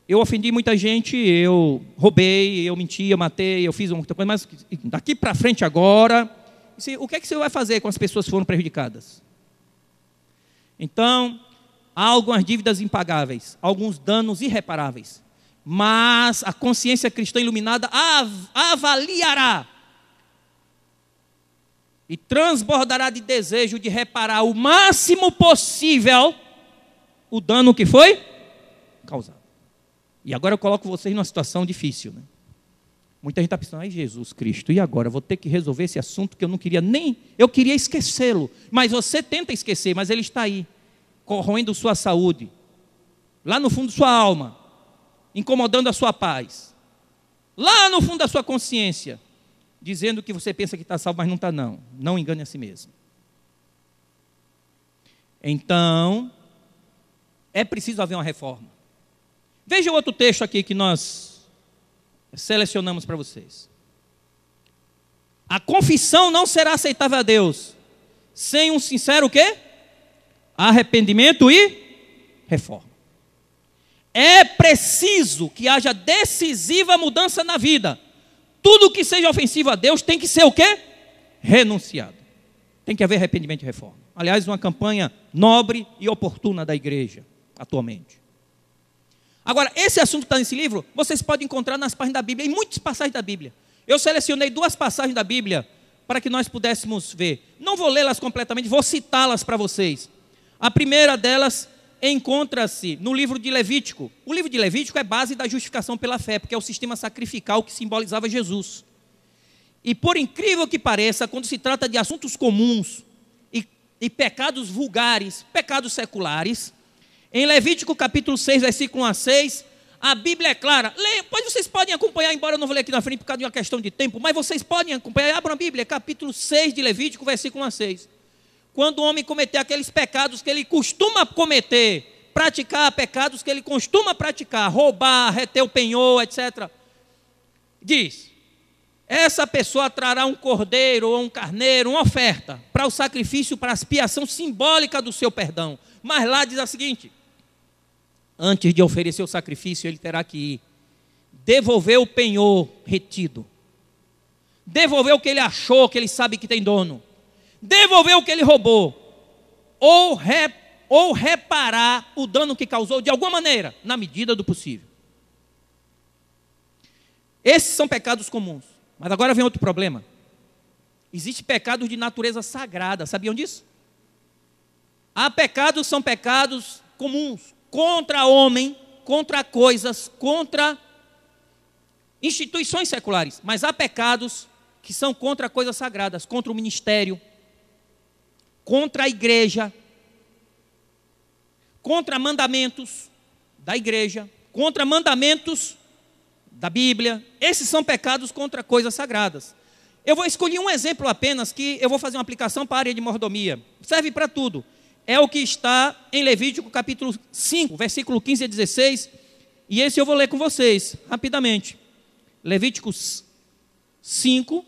eu ofendi muita gente, eu roubei, eu menti, eu matei, eu fiz muita coisa, mas daqui para frente agora, o que é que você vai fazer com as pessoas que foram prejudicadas? Então, há algumas dívidas impagáveis, alguns danos irreparáveis. Mas a consciência cristã iluminada avaliará e transbordará de desejo de reparar o máximo possível o dano que foi causado. E agora eu coloco vocês numa situação difícil. Né? Muita gente está pensando, ai Jesus Cristo, e agora? Vou ter que resolver esse assunto que eu não queria nem, eu queria esquecê-lo. Mas você tenta esquecer, mas ele está aí, corroendo sua saúde, lá no fundo sua alma, incomodando a sua paz, lá no fundo da sua consciência, dizendo que você pensa que está salvo, mas não está não. Não engane a si mesmo. Então, é preciso haver uma reforma. Veja o outro texto aqui que nós selecionamos para vocês. A confissão não será aceitável a Deus sem um sincero quê? Arrependimento e reforma. É preciso que haja decisiva mudança na vida. Tudo que seja ofensivo a Deus tem que ser o quê? Renunciado. Tem que haver arrependimento e reforma. Aliás, uma campanha nobre e oportuna da igreja atualmente. Agora, esse assunto que está nesse livro, vocês podem encontrar nas páginas da Bíblia, em muitas passagens da Bíblia. Eu selecionei duas passagens da Bíblia para que nós pudéssemos ver. Não vou lê-las completamente, vou citá-las para vocês. A primeira delas encontra-se no livro de Levítico. O livro de Levítico é base da justificação pela fé, porque é o sistema sacrificial que simbolizava Jesus. E por incrível que pareça, quando se trata de assuntos comuns e, e pecados vulgares, pecados seculares, em Levítico capítulo 6, versículo 1 a 6, a Bíblia é clara. Leia, pois vocês podem acompanhar, embora eu não vou ler aqui na frente por causa de uma questão de tempo, mas vocês podem acompanhar. Abram a Bíblia, capítulo 6 de Levítico, versículo 1 a 6. Quando o homem cometer aqueles pecados que ele costuma cometer, praticar pecados que ele costuma praticar, roubar, reter o penhor, etc. Diz: essa pessoa trará um cordeiro ou um carneiro, uma oferta, para o sacrifício, para a expiação simbólica do seu perdão. Mas lá diz a seguinte: Antes de oferecer o sacrifício, ele terá que devolver o penhor retido, devolver o que ele achou, que ele sabe que tem dono, devolver o que ele roubou, ou, re, ou reparar o dano que causou de alguma maneira, na medida do possível. Esses são pecados comuns. Mas agora vem outro problema. Existe pecados de natureza sagrada, sabiam disso? Há pecados são pecados comuns, contra homem, contra coisas, contra instituições seculares, mas há pecados que são contra coisas sagradas, contra o ministério, contra a igreja, contra mandamentos da igreja, contra mandamentos da Bíblia. Esses são pecados contra coisas sagradas. Eu vou escolher um exemplo apenas que eu vou fazer uma aplicação para a área de mordomia. Serve para tudo é o que está em Levítico capítulo 5, versículo 15 a 16, e esse eu vou ler com vocês rapidamente. Levíticos 5,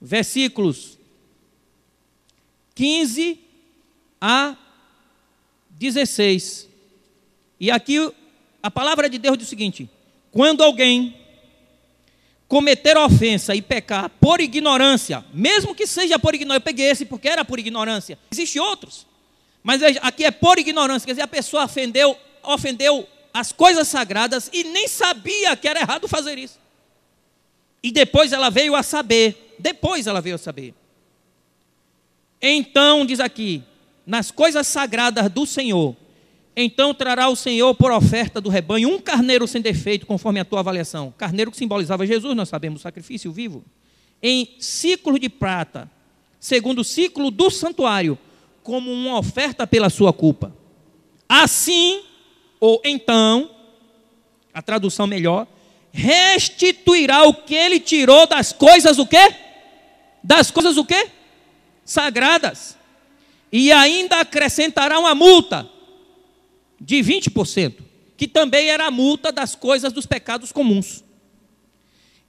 versículos 15 a 16. E aqui a palavra de Deus diz o seguinte: quando alguém cometer ofensa e pecar por ignorância, mesmo que seja por ignorância, eu peguei esse porque era por ignorância, existem outros mas é- aqui é por ignorância, quer dizer, a pessoa ofendeu, ofendeu as coisas sagradas e nem sabia que era errado fazer isso. E depois ela veio a saber. Depois ela veio a saber. Então, diz aqui, nas coisas sagradas do Senhor, então trará o Senhor por oferta do rebanho um carneiro sem defeito, conforme a tua avaliação. Carneiro que simbolizava Jesus, nós sabemos, sacrifício vivo. Em ciclo de prata, segundo o ciclo do santuário, como uma oferta pela sua culpa. Assim, ou então, a tradução melhor, restituirá o que ele tirou das coisas o quê? Das coisas o quê? Sagradas. E ainda acrescentará uma multa de 20%, que também era a multa das coisas dos pecados comuns.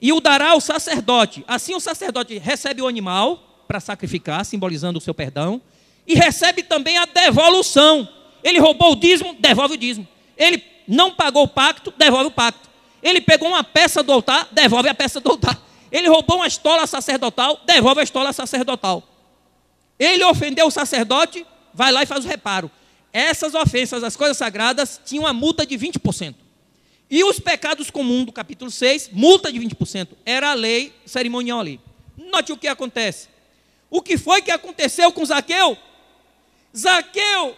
E o dará ao sacerdote. Assim o sacerdote recebe o animal para sacrificar, simbolizando o seu perdão, e recebe também a devolução. Ele roubou o dízimo, devolve o dízimo. Ele não pagou o pacto, devolve o pacto. Ele pegou uma peça do altar, devolve a peça do altar. Ele roubou uma estola sacerdotal, devolve a estola sacerdotal. Ele ofendeu o sacerdote, vai lá e faz o reparo. Essas ofensas às coisas sagradas tinham uma multa de 20%. E os pecados comuns do capítulo 6, multa de 20%. Era a lei cerimonial ali. Note o que acontece. O que foi que aconteceu com Zaqueu? Zaqueu,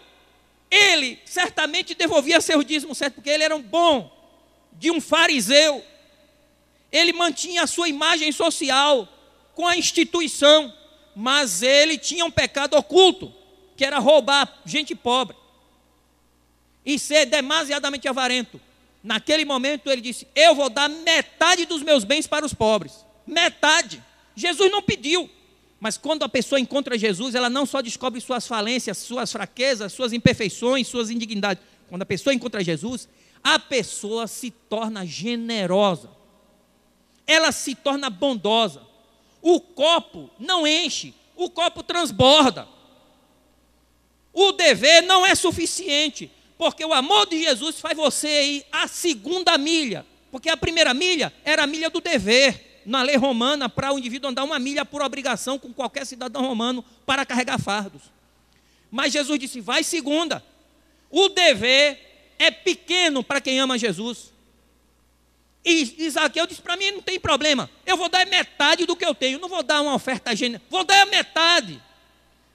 ele certamente devolvia seu dízimo certo, porque ele era um bom de um fariseu. Ele mantinha a sua imagem social com a instituição, mas ele tinha um pecado oculto, que era roubar gente pobre e ser demasiadamente avarento. Naquele momento ele disse: Eu vou dar metade dos meus bens para os pobres. Metade. Jesus não pediu, mas quando a pessoa encontra Jesus, ela não só descobre suas falências, suas fraquezas, suas imperfeições, suas indignidades. Quando a pessoa encontra Jesus, a pessoa se torna generosa. Ela se torna bondosa. O copo não enche, o copo transborda. O dever não é suficiente, porque o amor de Jesus faz você ir à segunda milha, porque a primeira milha era a milha do dever na lei romana para o indivíduo andar uma milha por obrigação com qualquer cidadão romano para carregar fardos. Mas Jesus disse: vai segunda. O dever é pequeno para quem ama Jesus. E Isaqueu disse para mim: não tem problema, eu vou dar metade do que eu tenho, não vou dar uma oferta generosa, vou dar a metade.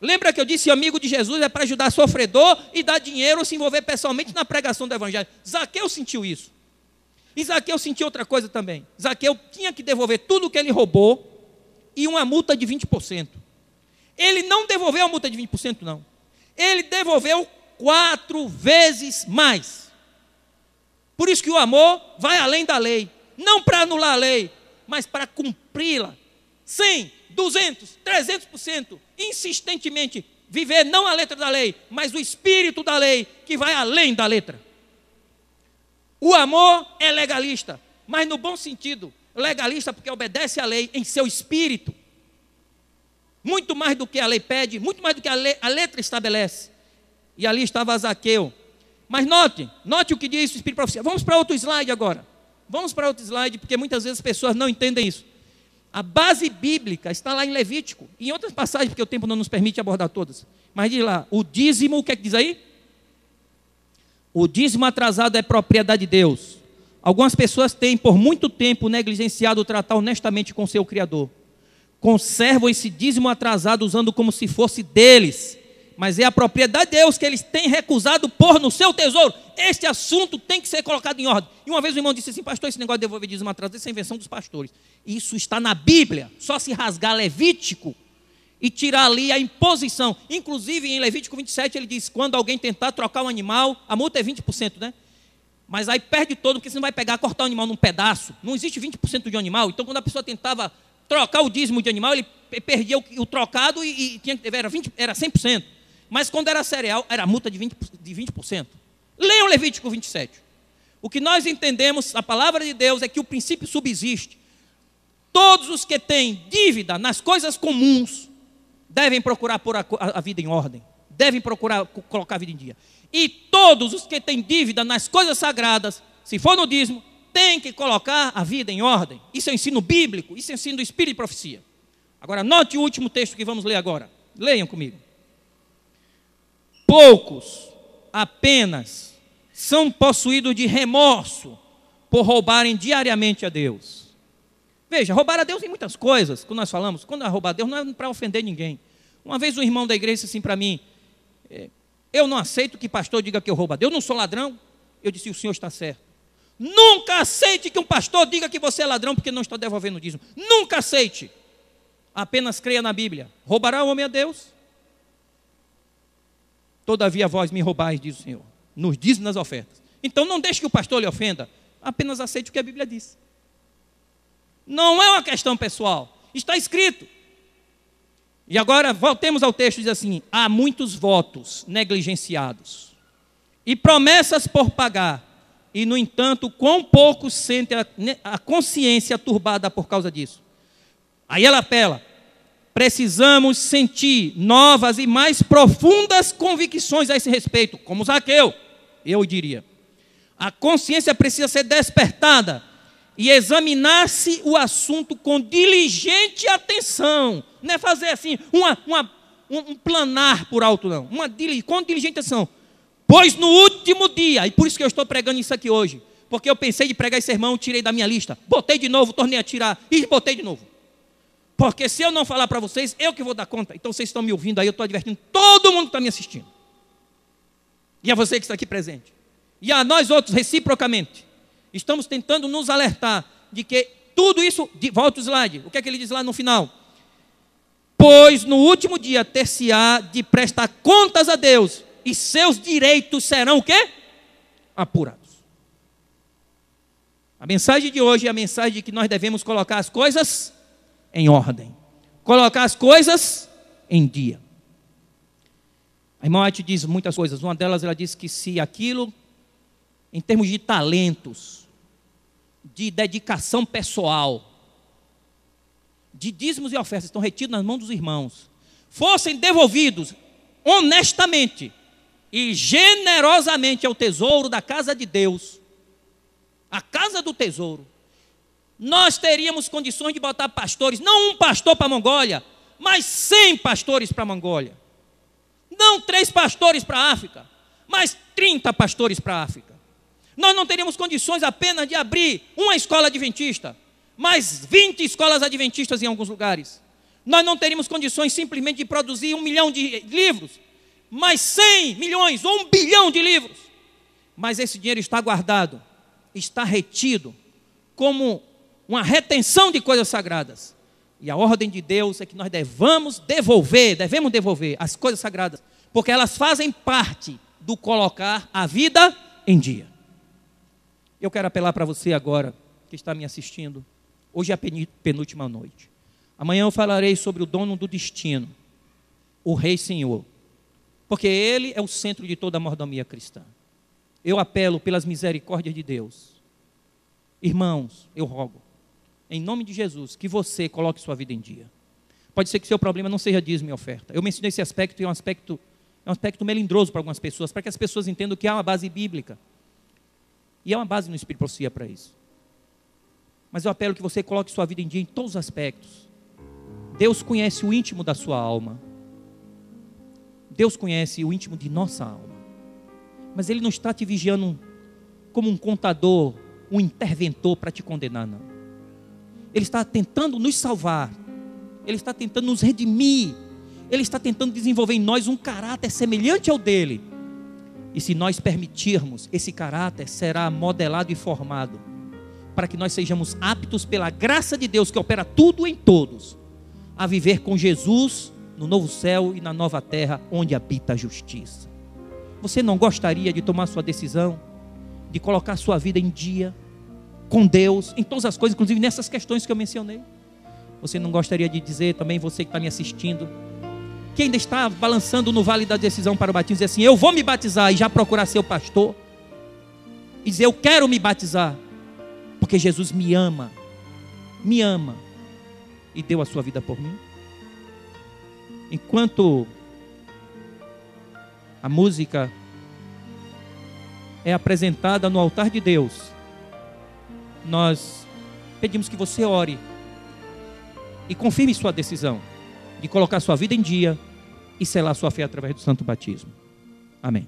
Lembra que eu disse: amigo de Jesus é para ajudar sofredor e dar dinheiro ou se envolver pessoalmente na pregação do Evangelho. Zaqueu sentiu isso. E Zaqueu sentiu outra coisa também. Zaqueu tinha que devolver tudo o que ele roubou e uma multa de 20%. Ele não devolveu a multa de 20%, não. Ele devolveu quatro vezes mais. Por isso que o amor vai além da lei. Não para anular a lei, mas para cumpri-la. 100, 200, 300%. Insistentemente. Viver não a letra da lei, mas o espírito da lei, que vai além da letra. O amor é legalista, mas no bom sentido. Legalista porque obedece à lei em seu espírito. Muito mais do que a lei pede, muito mais do que a, lei, a letra estabelece. E ali estava Zaqueu. Mas note, note o que diz o Espírito Profecia. Vamos para outro slide agora. Vamos para outro slide, porque muitas vezes as pessoas não entendem isso. A base bíblica está lá em Levítico, e em outras passagens, porque o tempo não nos permite abordar todas. Mas diz lá, o dízimo, o que é que diz aí? O dízimo atrasado é propriedade de Deus. Algumas pessoas têm por muito tempo negligenciado tratar honestamente com seu Criador. Conservam esse dízimo atrasado usando como se fosse deles. Mas é a propriedade de Deus que eles têm recusado pôr no seu tesouro. Este assunto tem que ser colocado em ordem. E uma vez o irmão disse assim, pastor, esse negócio de devolver dízimo atrasado, isso é invenção dos pastores. Isso está na Bíblia. Só se rasgar Levítico e tirar ali a imposição. Inclusive, em Levítico 27, ele diz: quando alguém tentar trocar um animal, a multa é 20%, né? Mas aí perde todo, porque você não vai pegar, cortar o animal num pedaço. Não existe 20% de animal. Então, quando a pessoa tentava trocar o dízimo de animal, ele perdia o, o trocado e, e, tinha, era, 20, era 100%. Mas quando era cereal, era multa de 20%. De 20%. Leiam Levítico 27. O que nós entendemos, a palavra de Deus, é que o princípio subsiste. Todos os que têm dívida nas coisas comuns, devem procurar pôr a, a, vida em ordem, devem procurar colocar a vida em dia. E todos os que têm dívida nas coisas sagradas, se for no dízimo, têm que colocar a vida em ordem. Isso é ensino bíblico, isso é ensino do Espírito e profecia. Agora, note o último texto que vamos ler agora. Leiam comigo. Poucos apenas são possuídos de remorso por roubarem diariamente a Deus. Veja, roubar a Deus em muitas coisas, quando nós falamos, quando é roubar a Deus não é para ofender ninguém. Uma vez um irmão da igreja disse assim para mim: é, Eu não aceito que pastor diga que eu roubo a Deus, eu não sou ladrão. Eu disse: O senhor está certo. Nunca aceite que um pastor diga que você é ladrão porque não está devolvendo o dízimo. Nunca aceite. Apenas creia na Bíblia. Roubará o homem a Deus? Todavia vós me roubais, diz o Senhor. Nos diz nas ofertas. Então não deixe que o pastor lhe ofenda. Apenas aceite o que a Bíblia diz. Não é uma questão pessoal. Está escrito. E agora voltemos ao texto, diz assim: há muitos votos negligenciados e promessas por pagar, e no entanto, quão pouco sente né, a, consciência turbada por causa disso. Aí ela apela: precisamos sentir novas e mais profundas convicções a esse respeito, como Zaqueu, eu diria. A consciência precisa ser despertada e examinasse o assunto com diligente atenção. Não é fazer assim, uma, uma, um, planar por alto, não. Uma, com diligente atenção. Pois no último dia, e por isso que eu estou pregando isso aqui hoje, porque eu pensei de pregar esse sermão, tirei da minha lista, botei de novo, tornei a tirar e botei de novo. Porque se eu não falar para vocês, eu que vou dar conta. Então vocês estão me ouvindo aí, eu estou advertindo todo mundo que está me assistindo. E a você que está aqui presente. E a nós outros, reciprocamente. Estamos tentando nos alertar de que tudo isso. De, volta o slide. O que é que ele diz lá no final? Pois no último dia ter-se-á de prestar contas a Deus, e seus direitos serão o quê? Apurados. A mensagem de hoje é a mensagem de que nós devemos colocar as coisas em ordem, colocar as coisas em dia. A irmã White diz muitas coisas. Uma delas, ela diz que se aquilo, em termos de talentos, de dedicação pessoal, de dízimos e ofertas estão retidos nas mãos dos irmãos, fossem devolvidos honestamente e generosamente ao tesouro da casa de Deus, a casa do tesouro, nós teríamos condições de botar pastores, não um pastor para a Mongólia, mas cem pastores para a Mongólia. Não três pastores para a África, mas 30 pastores para a África. Nós não teríamos condições apenas de abrir uma escola adventista, mas 20 escolas adventistas em alguns lugares. Nós não teríamos condições simplesmente de produzir um milhão de livros, mas 100 milhões ou um bilhão de livros. Mas esse dinheiro está guardado, está retido, como uma retenção de coisas sagradas. E a ordem de Deus é que nós devamos devolver, devemos devolver as coisas sagradas, porque elas fazem parte do colocar a vida em dia. Eu quero apelar para você agora, que está me assistindo. Hoje é a penúltima noite. Amanhã eu falarei sobre o dono do destino, o Rei Senhor. Porque ele é o centro de toda a mordomia cristã. Eu apelo pelas misericórdias de Deus. Irmãos, eu rogo, em nome de Jesus, que você coloque sua vida em dia. Pode ser que seu problema não seja dízimo e oferta. Eu mencionei esse aspecto e é um aspecto, é um aspecto melindroso para algumas pessoas, para que as pessoas entendam que há uma base bíblica. E há é uma base no Espírito de Profecia para isso. Mas eu apelo que você coloque sua vida em dia em todos os aspectos. Deus conhece o íntimo da sua alma. Deus conhece o íntimo de nossa alma. Mas Ele não está te vigiando como um contador, um interventor para te condenar, não. Ele está tentando nos salvar. Ele está tentando nos redimir. Ele está tentando desenvolver em nós um caráter semelhante ao dele e se nós permitirmos, esse caráter será modelado e formado para que nós sejamos aptos pela graça de Deus que opera tudo em todos, a viver com Jesus no novo céu e na nova terra onde habita a justiça. Você não gostaria de tomar sua decisão, de colocar sua vida em dia com Deus, em todas as coisas, inclusive nessas questões que eu mencionei? Você não gostaria de dizer também, você que está me assistindo, que ainda está balançando no vale da decisão para o batismo, dizer assim: Eu vou me batizar e já procurar seu pastor, e dizer: Eu quero me batizar, porque Jesus me ama, me ama, e deu a sua vida por mim. Enquanto a música é apresentada no altar de Deus, nós pedimos que você ore e confirme sua decisão de colocar sua vida em dia e selar sua fé através do santo batismo. Amém.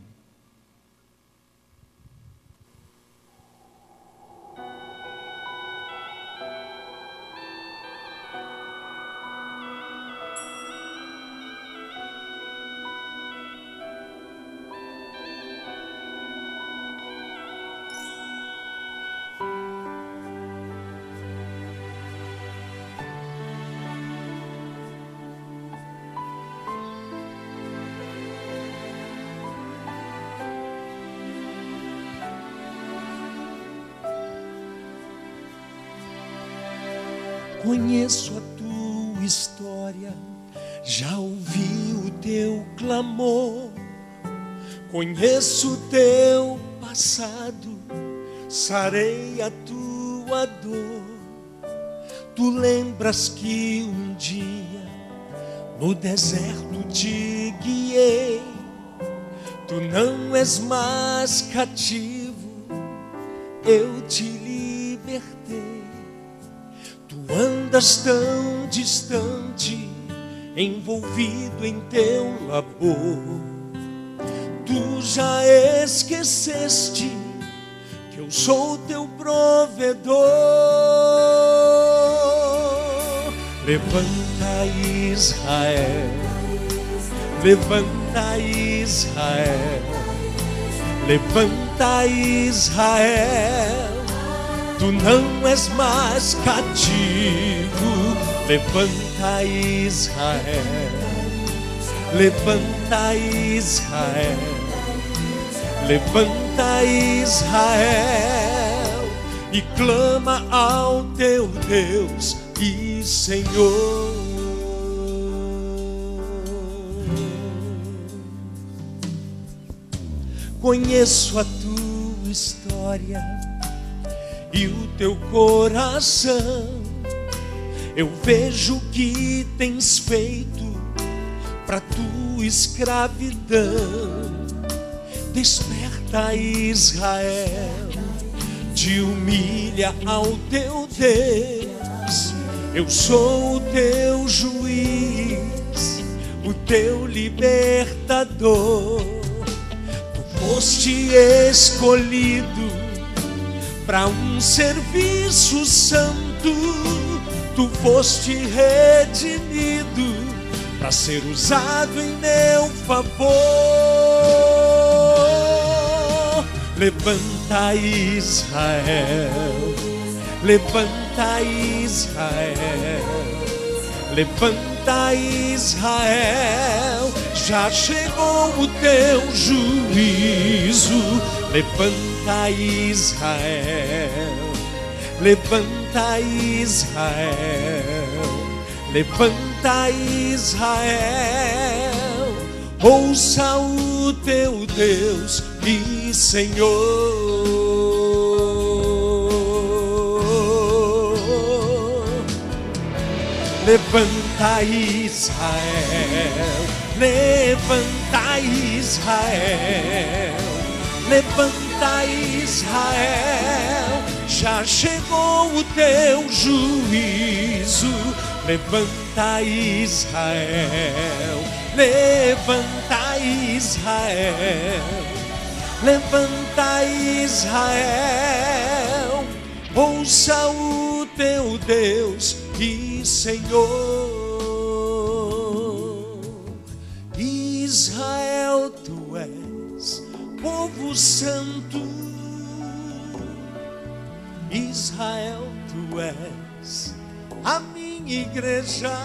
Conheço a tua história, já ouvi o teu clamor, conheço o teu passado, sarei a tua dor. Tu lembras que um dia no deserto te guiei, tu não és mais cativo, eu te andas tão distante, envolvido em teu labor. Tu já esqueceste que eu sou teu provedor. Levanta Israel, levanta Israel, levanta Israel Tu não és mais cativo. Levanta Israel. Levanta Israel. Levanta Israel e clama ao teu Deus e Senhor. Conheço a tua história e o teu coração. Eu vejo o que tens feito para tua escravidão. Desperta Israel, te humilha ao teu Deus. Eu sou o teu juiz, o teu libertador. Tu foste escolhido para um serviço santo, tu foste redimido para ser usado em meu favor. Levanta Israel, levanta Israel, levanta Israel, já chegou o teu juízo. Levanta Levanta Israel, levanta Israel, levanta Israel, ouça o teu Deus e Senhor. Levanta Israel, levanta Israel, levanta. Levanta Israel, já chegou o teu juízo. Levanta Israel, levanta Israel, levanta Israel, ouça o teu Deus e Senhor. povo santo, Israel, tu és a minha igreja.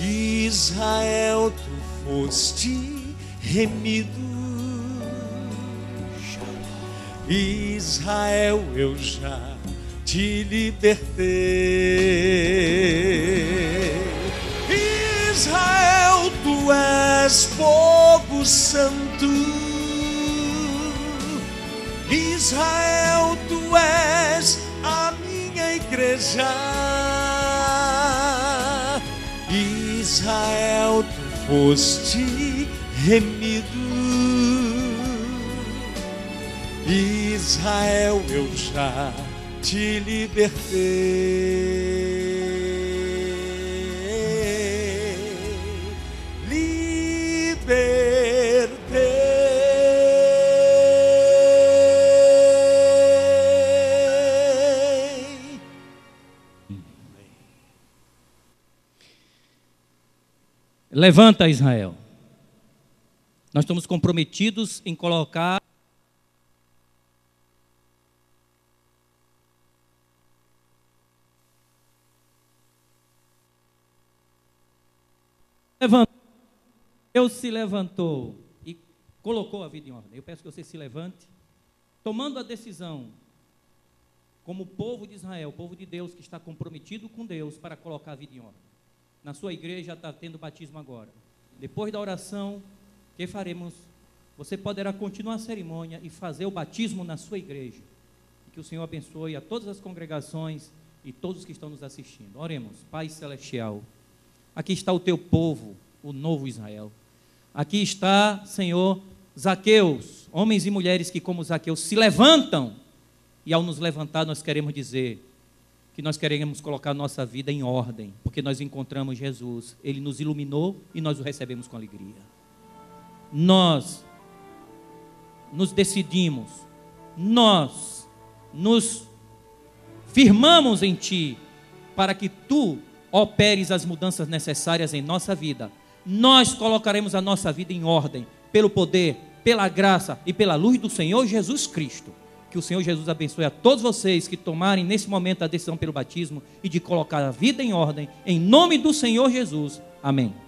Israel, tu foste remido. Israel, eu já te libertei. Israel, Tu és fogo santo, Israel, tu és a minha igreja. Israel, tu foste remido. Israel, eu já te libertei. Levanta Israel. Nós estamos comprometidos em colocar Deus se levantou e colocou a vida em ordem. Eu peço que você se levante, tomando a decisão, como povo de Israel, povo de Deus que está comprometido com Deus para colocar a vida em ordem na sua igreja está tendo batismo agora. Depois da oração, que faremos? Você poderá continuar a cerimônia e fazer o batismo na sua igreja. que o Senhor abençoe a todas as congregações e todos que estão nos assistindo. Oremos, Pai Celestial. Aqui está o teu povo, o novo Israel. Aqui está, Senhor, Zaqueus, homens e mulheres que, como Zaqueus, se levantam. E ao nos levantar, nós queremos dizer que nós queremos colocar nossa vida em ordem, porque nós encontramos Jesus, ele nos iluminou e nós o recebemos com alegria. Nós nos decidimos, nós nos firmamos em Ti, para que Tu operes as mudanças necessárias em nossa vida. Nós colocaremos a nossa vida em ordem, pelo poder, pela graça e pela luz do Senhor Jesus Cristo. Que o Senhor Jesus abençoe a todos vocês que tomarem nesse momento a decisão pelo batismo e de colocar a vida em ordem, em nome do Senhor Jesus. Amém.